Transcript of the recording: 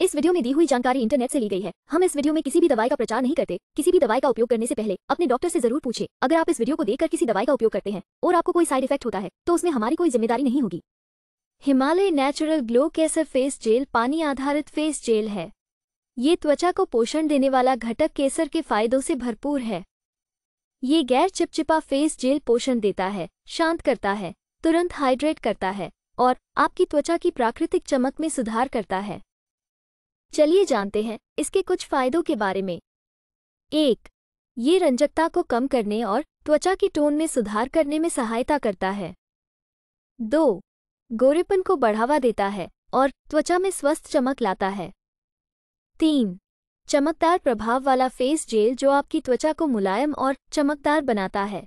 इस वीडियो में दी हुई जानकारी इंटरनेट से ली गई है हम इस वीडियो में किसी भी दवाई का प्रचार नहीं करते किसी भी दवाई का उपयोग करने से पहले अपने डॉक्टर से जरूर पूछे अगर आप इस वीडियो को देखकर किसी दवाई का उपयोग करते हैं और आपको कोई साइड इफेक्ट होता है तो उसमें हमारी कोई जिम्मेदारी नहीं होगी Himalaya natural glow Kesar face gel पानी आधारित फेस जेल है ये त्वचा को पोषण देने वाला घटक केसर के फायदों से भरपूर है ये गैर चिपचिपा फेस जेल पोषण देता है शांत करता है तुरंत हाइड्रेट करता है और आपकी त्वचा की प्राकृतिक चमक में सुधार करता है चलिए जानते हैं इसके कुछ फायदों के बारे में एक ये रंजकता को कम करने और त्वचा की टोन में सुधार करने में सहायता करता है दो गोरेपन को बढ़ावा देता है और त्वचा में स्वस्थ चमक लाता है तीन चमकदार प्रभाव वाला फेस जेल जो आपकी त्वचा को मुलायम और चमकदार बनाता है